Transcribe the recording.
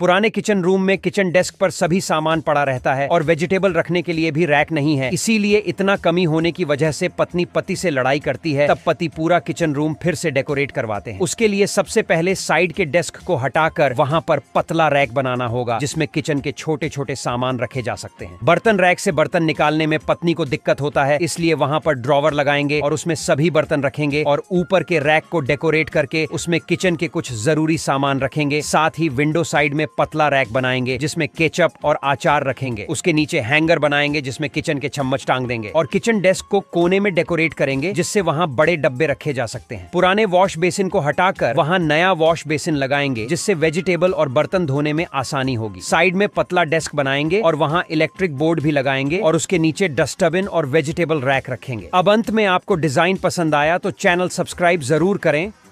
पुराने kitchen room में kitchen desk पर सभी सामान पड़ा रहता है और वेजिटेबल रखने के लिए भी रैक नहीं है इसीलिए इतना कमी होने की वजह से पत्नी पति से लड़ाई करती है तब पति पूरा किचन रूम फिर से डेकोरेट करवाते हैं उसके लिए सबसे पहले साइड के डेस्क को हटाकर वहाँ पर पतला रैक बनाना होगा जिसमे किचन के छोटे छोटे सामान रखे जा सकते हैं बर्तन रैक से बर्तन निकालने में पत्नी को दिक्कत होता है इसलिए वहाँ पर ड्रॉवर लगाएंगे और उसमें सभी बर्तन रखेंगे और ऊपर के रैक को डेकोरेट करके उसमें किचन के कुछ जरूरी सामान रखेंगे साथ ही विंडो साइड में पतला रैक बनाएंगे जिसमें केचप और आचार रखेंगे उसके नीचे हैंगर बनाएंगे जिसमें किचन के चम्मच टांग देंगे और किचन डेस्क को कोने में डेकोरेट करेंगे जिससे वहाँ बड़े डब्बे रखे जा सकते हैं पुराने वॉश बेसिन को हटाकर वहाँ नया वॉश बेसिन लगाएंगे जिससे वेजिटेबल और बर्तन धोने में आसानी होगी साइड में पतला डेस्क बनाएंगे और वहाँ इलेक्ट्रिक बोर्ड भी लगाएंगे और उसके नीचे डस्टबिन और वेजिटेबल रैक रखेंगे अब अंत में आपको डिजाइन पसंद आया तो चैनल सब्सक्राइब जरूर करें